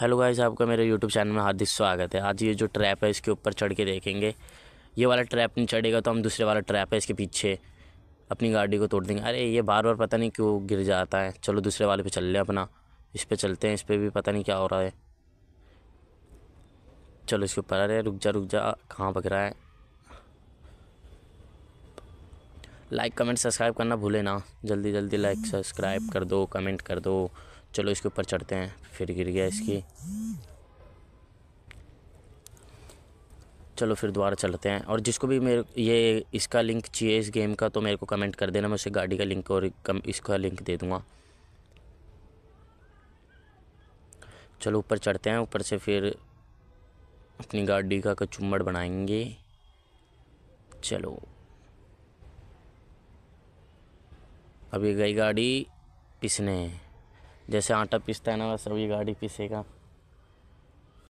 hello guys आपका मेरे YouTube channel में हार्दिक स्वागत है आज ये जो ट्रैप है इसके ऊपर चढ़ के देखेंगे ये वाला ट्रैप नहीं चढ़ेगा तो हम दूसरे वाला ट्रैप है इसके पीछे अपनी गाड़ी को तोड़ देंगे अरे ये बार बार पता नहीं क्यों गिर जाता है चलो दूसरे वाले पे चल लें अपना इस पर चलते हैं इस पर भी पता नहीं क्या हो रहा है चलो इसके ऊपर अरे रुक जा रुक जा कहाँ पक रहा है लाइक कमेंट सब्सक्राइब करना भूले ना जल्दी जल्दी लाइक सब्सक्राइब कर दो कमेंट कर दो चलो इसके ऊपर चढ़ते हैं फिर गिर गया इसकी चलो फिर दोबारा चलते हैं और जिसको भी मेरे ये इसका लिंक चाहिए इस गेम का तो मेरे को कमेंट कर देना मैं उसे गाड़ी का लिंक और कम इसका लिंक दे दूँगा चलो ऊपर चढ़ते हैं ऊपर से फिर अपनी गाड़ी का कचुम्बड़ बनाएंगे चलो अभी गई गाड़ी पिसने जैसे आटा पीसता है ना वैसे भी गाड़ी पीसेगा